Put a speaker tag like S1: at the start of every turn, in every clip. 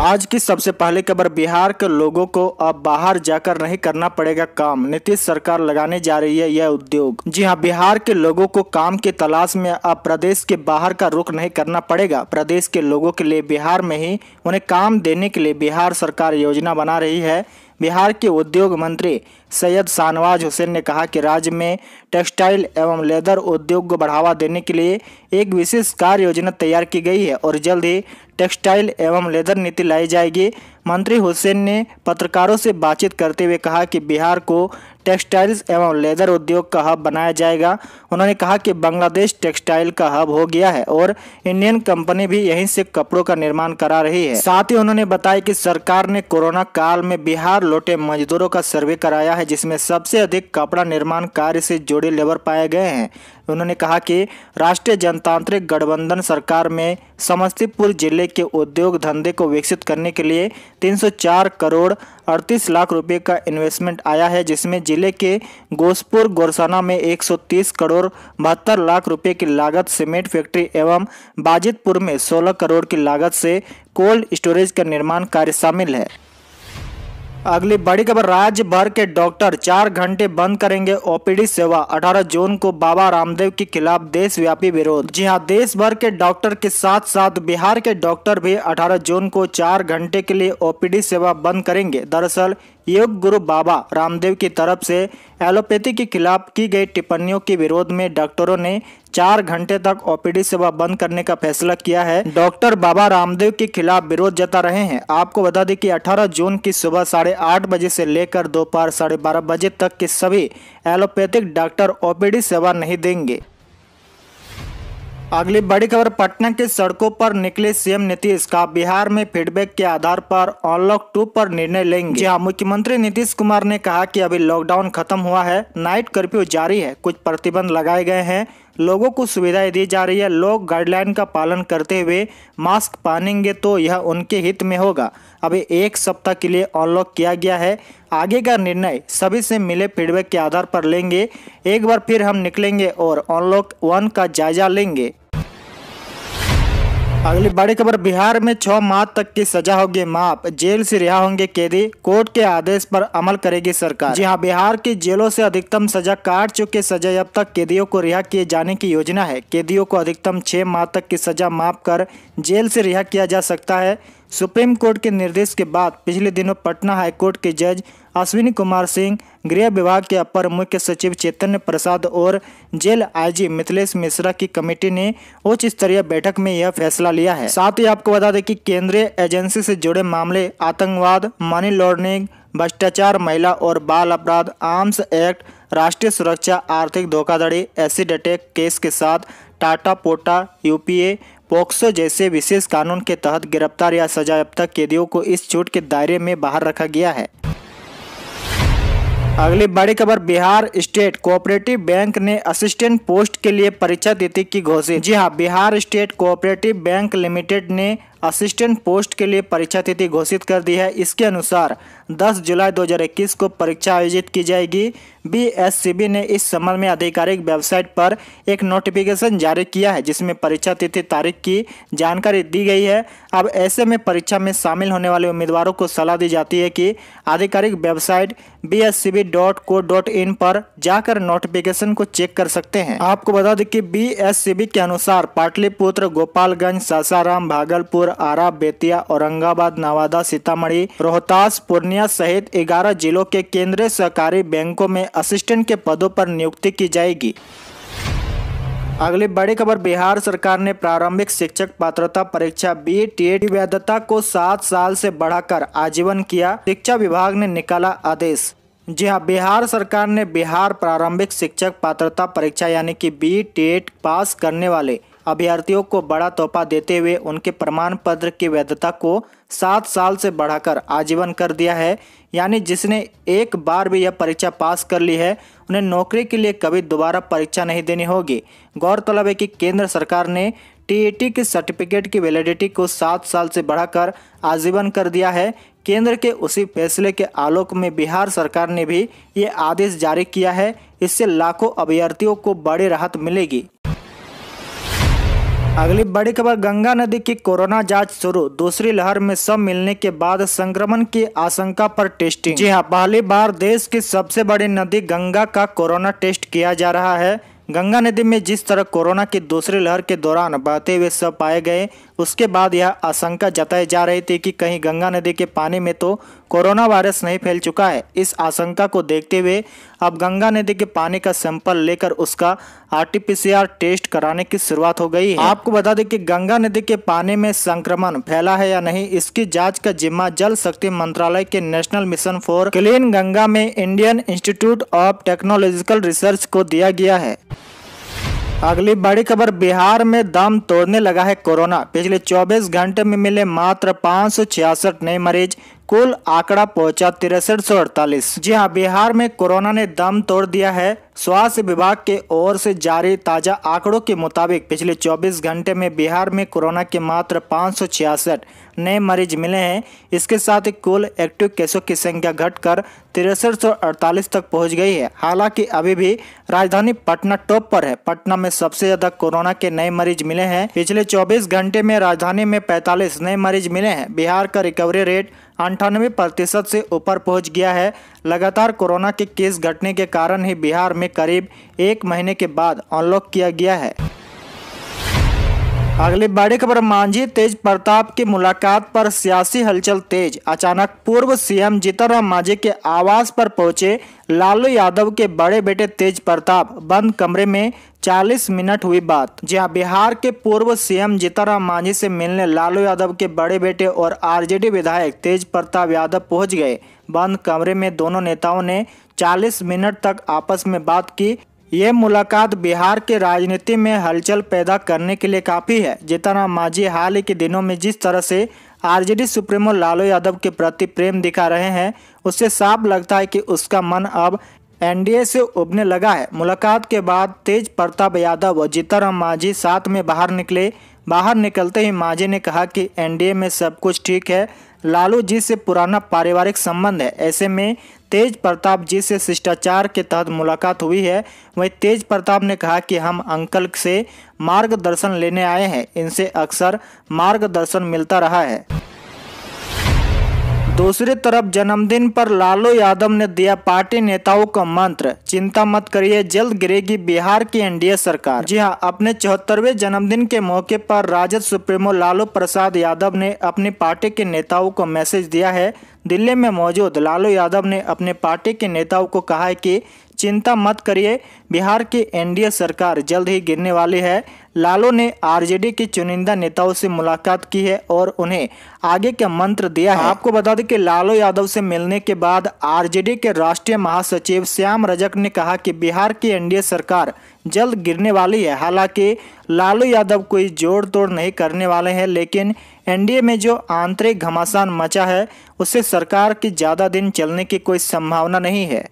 S1: आज की सबसे पहली खबर बिहार के लोगों को अब बाहर जाकर नहीं करना पड़ेगा काम नीतीश सरकार लगाने जा रही है यह उद्योग जी हां बिहार के लोगों को काम की तलाश में अब प्रदेश के बाहर का रुख नहीं करना पड़ेगा प्रदेश के लोगों के लिए बिहार में ही उन्हें काम देने के लिए बिहार सरकार योजना बना रही है बिहार के उद्योग मंत्री सैयद शाहनवाज हुसैन ने कहा कि राज्य में टेक्सटाइल एवं लेदर उद्योग को बढ़ावा देने के लिए एक विशेष कार्य योजना तैयार की गई है और जल्द ही टेक्सटाइल एवं लेदर नीति लाई जाएगी मंत्री हुसैन ने पत्रकारों से बातचीत करते हुए कहा कि बिहार को टेक्सटाइल्स एवं लेदर उद्योग का हब बनाया जाएगा उन्होंने कहा कि बांग्लादेश टेक्सटाइल का हब हो गया है और इंडियन कंपनी भी यहीं से कपड़ों का निर्माण करा रही है साथ ही उन्होंने बताया कि सरकार ने कोरोना काल में बिहार लौटे मजदूरों का सर्वे कराया है जिसमें सबसे अधिक कपड़ा निर्माण कार्य से जुड़े लेबर पाए गए हैं उन्होंने कहा कि राष्ट्रीय जनतांत्रिक गठबंधन सरकार में समस्तीपुर जिले के उद्योग धंधे को विकसित करने के लिए 304 करोड़ 38 लाख रुपए का इन्वेस्टमेंट आया है जिसमें जिले के गोसपुर गोरसाना में 130 करोड़ बहत्तर लाख रुपए की लागत सीमेंट फैक्ट्री एवं बाजितपुर में 16 करोड़ की लागत से कोल्ड स्टोरेज का निर्माण कार्य शामिल है अगली बड़ी खबर राज्य भर के डॉक्टर चार घंटे बंद करेंगे ओपीडी सेवा 18 जून को बाबा रामदेव के खिलाफ देशव्यापी विरोध जी हाँ देश भर के डॉक्टर के साथ साथ बिहार के डॉक्टर भी 18 जून को चार घंटे के लिए ओपीडी सेवा बंद करेंगे दरअसल योग गुरु बाबा रामदेव की तरफ से एलोपैथी के खिलाफ की गई टिप्पणियों के विरोध में डॉक्टरों ने चार घंटे तक ओपीडी सेवा बंद करने का फैसला किया है डॉक्टर बाबा रामदेव के खिलाफ विरोध जता रहे हैं आपको बता दें कि 18 जून की सुबह साढ़े आठ बजे से लेकर दोपहर साढ़े बारह बजे तक के सभी एलोपैथिक डॉक्टर ओपीडी सेवा नहीं देंगे अगली बड़ी खबर पटना के सड़कों पर निकले सीएम नीतीश का बिहार में फीडबैक के आधार पर अनलॉक टू पर निर्णय लेंगे जी हाँ मुख्यमंत्री नीतीश कुमार ने कहा कि अभी लॉकडाउन खत्म हुआ है नाइट कर्फ्यू जारी है कुछ प्रतिबंध लगाए गए हैं लोगों को सुविधाएं दी जा रही है लोग गाइडलाइन का पालन करते हुए मास्क पहनेंगे तो यह उनके हित में होगा अभी एक सप्ताह के लिए अनलॉक किया गया है आगे का निर्णय सभी से मिले फीडबैक के आधार पर लेंगे एक बार फिर हम निकलेंगे और अनलॉक वन का जायजा लेंगे अगली बड़ी खबर बिहार में छह माह तक की सजा होगी माफ जेल से रिहा होंगे कैदी कोर्ट के आदेश पर अमल करेगी सरकार जी हाँ बिहार की जेलों से अधिकतम सजा काट चुके सजा अब तक कैदियों को रिहा किए जाने की योजना है कैदियों को अधिकतम छह माह तक की सजा माफ कर जेल से रिहा किया जा सकता है सुप्रीम कोर्ट के निर्देश के बाद पिछले दिनों पटना हाईकोर्ट के जज अश्विनी कुमार सिंह गृह विभाग के अपर मुख्य सचिव चैतन्य प्रसाद और जेल आईजी मिथिलेश मिश्रा की कमेटी ने उच्च स्तरीय बैठक में यह फैसला लिया है साथ ही आपको बता दें कि केंद्रीय एजेंसी से जुड़े मामले आतंकवाद मनी लॉन्ड्रिंग भ्रष्टाचार महिला और बाल अपराध आर्म्स एक्ट राष्ट्रीय सुरक्षा आर्थिक धोखाधड़ी एसिड अटैक केस के साथ टाटा पोटा यूपीए पॉक्सो जैसे विशेष कानून के तहत गिरफ्तार या सजायाफ्ता कैदियों को इस छूट के दायरे में बाहर रखा गया है अगली बड़ी खबर बिहार स्टेट कोऑपरेटिव बैंक ने असिस्टेंट पोस्ट के लिए परीक्षा तिथि की घोषणा जी हाँ Bihar state cooperative bank limited ने असिस्टेंट पोस्ट के लिए परीक्षा तिथि घोषित कर दी है इसके अनुसार 10 जुलाई 2021 को परीक्षा आयोजित की जाएगी बी ने इस संबंध में आधिकारिक वेबसाइट पर एक नोटिफिकेशन जारी किया है जिसमें परीक्षा तिथि तारीख की जानकारी दी गई है अब ऐसे में परीक्षा में शामिल होने वाले उम्मीदवारों को सलाह दी जाती है कि आधिकारिक वेबसाइट बी पर जाकर नोटिफिकेशन को चेक कर सकते हैं आपको बता दें कि बी के अनुसार पाटलिपुत्र गोपालगंज सासाराम भागलपुर आरा बेतिया औरंगाबाद नवादा सीतामढ़ी रोहतास पूर्णिया सहित ग्यारह जिलों के केंद्रीय सहकारी बैंकों में असिस्टेंट के पदों पर नियुक्ति की जाएगी अगली बड़ी खबर बिहार सरकार ने प्रारंभिक शिक्षक पात्रता परीक्षा बी टी एड वैधता को सात साल से बढ़ाकर आजीवन किया शिक्षा विभाग ने निकाला आदेश जी हाँ बिहार सरकार ने बिहार प्रारंभिक शिक्षक पात्रता परीक्षा यानी कि बी टेट पास करने वाले अभ्यर्थियों को बड़ा तोहफा देते हुए उनके प्रमाण पत्र की वैधता को सात साल से बढ़ाकर आजीवन कर दिया है यानी जिसने एक बार भी यह परीक्षा पास कर ली है उन्हें नौकरी के लिए कभी दोबारा परीक्षा नहीं देनी होगी गौरतलब है कि केंद्र सरकार ने टी के सर्टिफिकेट की वैलिडिटी को सात साल से बढ़ाकर आजीवन कर दिया है केंद्र के उसी फैसले के आलोक में बिहार सरकार ने भी ये आदेश जारी किया है इससे लाखों अभ्यर्थियों को बड़ी राहत मिलेगी अगली बड़ी खबर गंगा नदी की कोरोना जांच शुरू दूसरी लहर में सब मिलने के बाद संक्रमण की आशंका पर टेस्टिंग जी हां पहली बार देश की सबसे बड़ी नदी गंगा का कोरोना टेस्ट किया जा रहा है गंगा नदी में जिस तरह कोरोना की दूसरी लहर के दौरान बहते हुए सब पाए गए उसके बाद यह आशंका जताई जा रही थी कि कहीं गंगा नदी के पानी में तो कोरोना वायरस नहीं फैल चुका है इस आशंका को देखते हुए अब गंगा नदी के पानी का सैंपल लेकर उसका आरटीपीसीआर टेस्ट कराने की शुरुआत हो गई है आपको बता दें कि गंगा नदी के पानी में संक्रमण फैला है या नहीं इसकी जांच का जिम्मा जल शक्ति मंत्रालय के national mission for clean Ganga में Indian institute of technological research को दिया गया है अगली बड़ी खबर बिहार में दम तोड़ने लगा है कोरोना पिछले 24 घंटे में मिले मात्र पाँच नए मरीज कुल आंकड़ा पहुंचा तिरसठ सौ अड़तालीस जी हाँ बिहार में कोरोना ने दम तोड़ दिया है स्वास्थ्य विभाग के ओर से जारी ताजा आंकड़ों के मुताबिक पिछले 24 घंटे में बिहार में कोरोना के मात्र पाँच नए मरीज मिले हैं इसके साथ ही कुल एक्टिव केसों की संख्या घटकर तिरसठ सौ अड़तालीस तक पहुंच गई है हालांकि अभी भी राजधानी पटना टॉप पर है पटना में सबसे ज्यादा कोरोना के नए मरीज मिले हैं पिछले 24 घंटे में राजधानी में 45 नए मरीज मिले हैं बिहार का रिकवरी रेट अंठानवे प्रतिशत से ऊपर पहुंच गया है लगातार कोरोना के केस घटने के कारण ही बिहार में करीब एक महीने के बाद अनलॉक किया गया है अगली बड़ी खबर मांझी तेज प्रताप की मुलाकात पर सियासी हलचल तेज अचानक पूर्व सीएम जीतनराम मांझी के आवास पर पहुंचे लालू यादव के बड़े बेटे तेज प्रताप बंद कमरे में 40 मिनट हुई बात जहां बिहार के पूर्व सीएम जीतनराम मांझी से मिलने लालू यादव के बड़े बेटे और आरजेडी विधायक तेज प्रताप यादव पहुंच गए बंद कमरे में दोनों नेताओं ने 40 मिनट तक आपस में बात की ये मुलाकात बिहार के राजनीति में हलचल पैदा करने के लिए काफ़ी है जितना मांझी हाल के दिनों में जिस तरह से आरजेडी सुप्रीमो लालू यादव के प्रति प्रेम दिखा रहे हैं उससे साफ लगता है कि उसका मन अब एनडीए से उबने लगा है मुलाकात के बाद तेज प्रताप यादव और जीताराम मांझी साथ में बाहर निकले बाहर निकलते ही मांझी ने कहा कि एनडीए में सब कुछ ठीक है लालू जी से पुराना पारिवारिक संबंध है ऐसे में तेज प्रताप जी से शिष्टाचार के तहत मुलाकात हुई है वहीं तेज प्रताप ने कहा कि हम अंकल से मार्गदर्शन लेने आए हैं इनसे अक्सर मार्गदर्शन मिलता रहा है दूसरी तरफ जन्मदिन पर लालू यादव ने दिया पार्टी नेताओं को मंत्र चिंता मत करिए जल्द गिरेगी बिहार की एनडीए सरकार जी हां अपने चौहत्तरवे जन्मदिन के मौके पर राजद सुप्रीमो लालू प्रसाद यादव ने अपनी पार्टी के नेताओं को मैसेज दिया है दिल्ली में मौजूद लालू यादव ने अपने पार्टी के नेताओं को कहा है कि चिंता मत करिए बिहार की एनडीए सरकार जल्द ही गिरने वाली है लालू ने आरजेडी के चुनिंदा नेताओं से मुलाकात की है और उन्हें आगे का मंत्र दिया है आपको बता दें कि लालू यादव से मिलने के बाद आरजेडी के राष्ट्रीय महासचिव श्याम रजक ने कहा कि बिहार की एनडीए सरकार जल्द गिरने वाली है हालांकि लालू यादव कोई जोड़ तोड़ नहीं करने वाले हैं लेकिन एनडीए में जो आंतरिक घमासान मचा है उससे सरकार की ज़्यादा दिन चलने की कोई संभावना नहीं है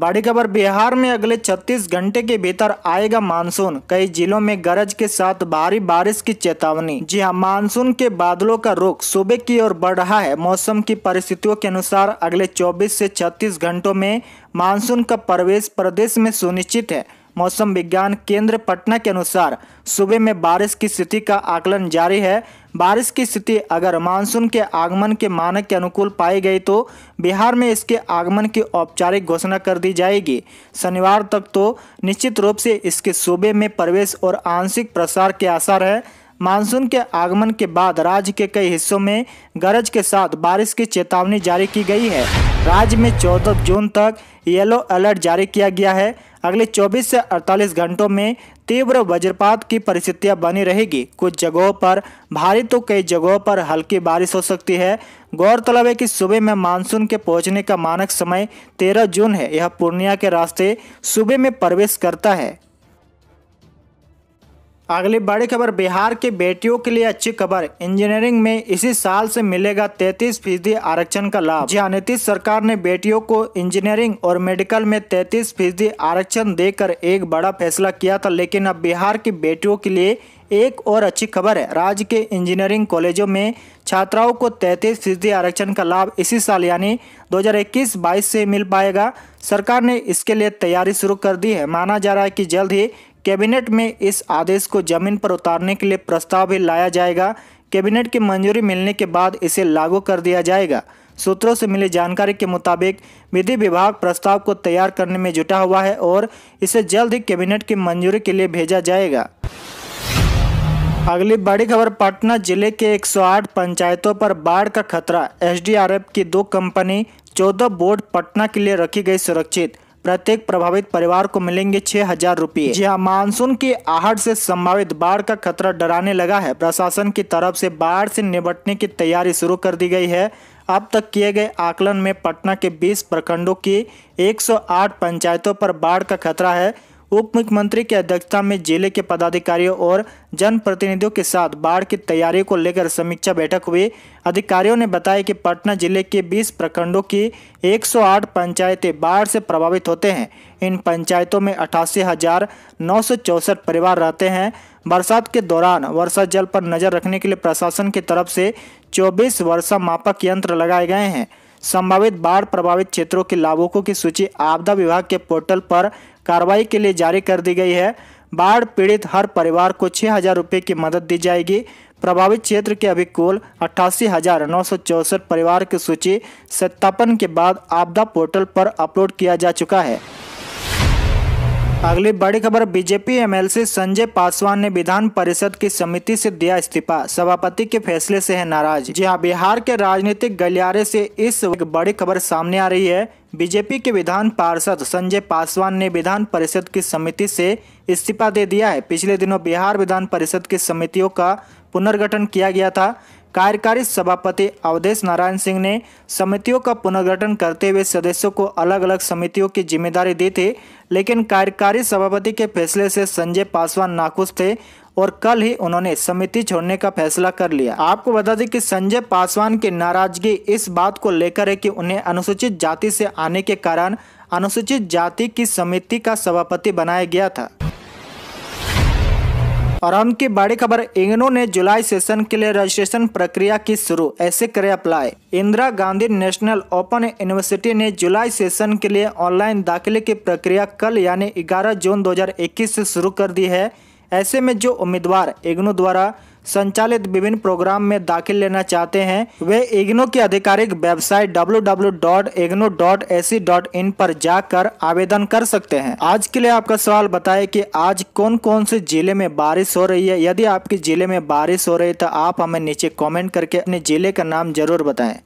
S1: बड़ी खबर बिहार में अगले 36 घंटे के भीतर आएगा मानसून कई जिलों में गरज के साथ भारी बारिश की चेतावनी जी हाँ मानसून के बादलों का रुख सुबह की ओर बढ़ रहा है मौसम की परिस्थितियों के अनुसार अगले 24 से 36 घंटों में मानसून का प्रवेश प्रदेश में सुनिश्चित है मौसम विज्ञान केंद्र पटना के अनुसार सुबह में बारिश की स्थिति का आकलन जारी है बारिश की स्थिति अगर मानसून के आगमन के मानक के अनुकूल पाई गई तो बिहार में इसके आगमन की औपचारिक घोषणा कर दी जाएगी शनिवार तक तो निश्चित रूप से इसके सूबे में प्रवेश और आंशिक प्रसार के आसार है मानसून के आगमन के बाद राज्य के कई हिस्सों में गरज के साथ बारिश की चेतावनी जारी की गई है राज्य में 14 जून तक येलो अलर्ट जारी किया गया है अगले 24 से 48 घंटों में तीव्र वज्रपात की परिस्थितियां बनी रहेगी कुछ जगहों पर भारी तो कई जगहों पर हल्की बारिश हो सकती है गौरतलब है कि सुबह में मानसून के पहुंचने का मानक समय 13 जून है यह पूर्णिया के रास्ते सुबह में प्रवेश करता है अगली बड़ी खबर बिहार के बेटियों के लिए अच्छी खबर इंजीनियरिंग में इसी साल से मिलेगा 33 फीसदी आरक्षण का लाभ जी हाँ, नीतीश सरकार ने बेटियों को इंजीनियरिंग और मेडिकल में 33 फीसदी आरक्षण देकर एक बड़ा फैसला किया था लेकिन अब बिहार की बेटियों के लिए एक और अच्छी खबर है राज्य के इंजीनियरिंग कॉलेजों में छात्राओं को तैतीस फीसदी आरक्षण का लाभ इसी साल यानी 2021-22 से मिल पाएगा सरकार ने इसके लिए तैयारी शुरू कर दी है माना जा रहा है कि जल्द ही कैबिनेट में इस आदेश को जमीन पर उतारने के लिए प्रस्ताव भी लाया जाएगा कैबिनेट की मंजूरी मिलने के बाद इसे लागू कर दिया जाएगा सूत्रों से मिली जानकारी के मुताबिक विधि विभाग प्रस्ताव को तैयार करने में जुटा हुआ है और इसे जल्द ही कैबिनेट की मंजूरी के लिए भेजा जाएगा अगली बड़ी खबर पटना जिले के 108 पंचायतों पर बाढ़ का खतरा एसडीआरएफ की दो कंपनी 14 बोर्ड पटना के लिए रखी गई सुरक्षित प्रत्येक प्रभावित परिवार को मिलेंगे छह हजार रूपए जहाँ मानसून की आहट से संभावित बाढ़ का खतरा डराने लगा है प्रशासन की तरफ से बाढ़ से निपटने की तैयारी शुरू कर दी गई है अब तक किए गए आकलन में पटना के 20 प्रखंडों की 108 पंचायतों पर बाढ़ का खतरा है उप मुख्यमंत्री की अध्यक्षता में जिले के पदाधिकारियों और जनप्रतिनिधियों के साथ बाढ़ की तैयारियों को लेकर समीक्षा बैठक हुई अधिकारियों ने बताया कि पटना जिले के 20 प्रखंडों की 108 पंचायतें बाढ़ से प्रभावित होते हैं इन पंचायतों में अठासी परिवार रहते हैं बरसात के दौरान वर्षा जल पर नजर रखने के लिए प्रशासन की तरफ से चौबीस वर्षा मापक यंत्र लगाए गए हैं संभावित बाढ़ प्रभावित क्षेत्रों के लाभुकों की सूची आपदा विभाग के पोर्टल पर कार्रवाई के लिए जारी कर दी गई है बाढ़ पीड़ित हर परिवार को छः हजार रुपये की मदद दी जाएगी प्रभावित क्षेत्र के अभी कुल अट्ठासी हजार नौ सौ चौसठ परिवार की सूची सत्यापन के बाद आपदा पोर्टल पर अपलोड किया जा चुका है अगली बड़ी खबर बीजेपी एमएलसी संजय पासवान ने विधान परिषद की समिति से दिया इस्तीफा सभापति के फैसले से है नाराज जी हाँ बिहार के राजनीतिक गलियारे से इस बड़ी खबर सामने आ रही है बीजेपी के विधान पार्षद संजय पासवान ने विधान परिषद की समिति से इस्तीफा दे दिया है पिछले दिनों बिहार विधान परिषद की समितियों का पुनर्गठन किया गया था कार्यकारी सभापति अवधेश नारायण सिंह ने समितियों का पुनर्गठन करते हुए सदस्यों को अलग अलग समितियों की जिम्मेदारी दी थी लेकिन कार्यकारी सभापति के फैसले से संजय पासवान नाखुश थे और कल ही उन्होंने समिति छोड़ने का फैसला कर लिया आपको बता दें कि संजय पासवान की नाराजगी इस बात को लेकर है कि उन्हें अनुसूचित जाति से आने के कारण अनुसूचित जाति की समिति का सभापति बनाया गया था और अंत की बड़ी खबर इंगनो ने जुलाई सेशन के लिए रजिस्ट्रेशन प्रक्रिया की शुरू ऐसे करे apply Indira Gandhi national open university ने जुलाई सेशन के लिए ऑनलाइन दाखिले की प्रक्रिया कल यानी 11 जून 2021 से शुरू कर दी है ऐसे में जो उम्मीदवार इग्नो द्वारा संचालित विभिन्न प्रोग्राम में दाखिल लेना चाहते हैं वे इग्नो की आधिकारिक वेबसाइट www.igno.ac.in पर जाकर आवेदन कर सकते हैं आज के लिए आपका सवाल बताए कि आज कौन कौन से जिले में बारिश हो रही है यदि आपके जिले में बारिश हो रही है तो आप हमें नीचे कमेंट करके अपने जिले का नाम जरूर बताएं